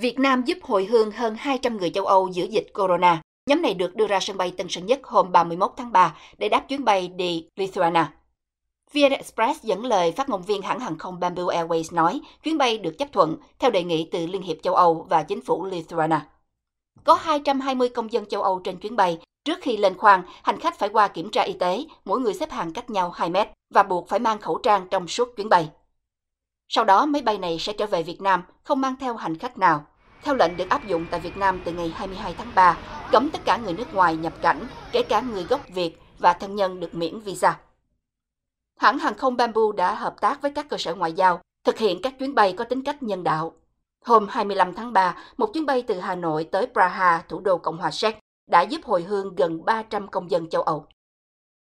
Việt Nam giúp hồi hương hơn 200 người châu Âu giữa dịch corona. Nhóm này được đưa ra sân bay Tân Sơn Nhất hôm 31 tháng 3 để đáp chuyến bay đi Lithuania. Viet Express dẫn lời phát ngôn viên hãng hàng không Bamboo Airways nói chuyến bay được chấp thuận theo đề nghị từ Liên hiệp châu Âu và chính phủ Lithuania. Có 220 công dân châu Âu trên chuyến bay. Trước khi lên khoang, hành khách phải qua kiểm tra y tế, mỗi người xếp hàng cách nhau 2 mét và buộc phải mang khẩu trang trong suốt chuyến bay sau đó máy bay này sẽ trở về Việt Nam không mang theo hành khách nào. Theo lệnh được áp dụng tại Việt Nam từ ngày 22 tháng 3, cấm tất cả người nước ngoài nhập cảnh, kể cả người gốc Việt và thân nhân được miễn visa. Hãng hàng không Bamboo đã hợp tác với các cơ sở ngoại giao thực hiện các chuyến bay có tính cách nhân đạo. Hôm 25 tháng 3, một chuyến bay từ Hà Nội tới Praha, thủ đô Cộng hòa Séc, đã giúp hồi hương gần 300 công dân châu Âu.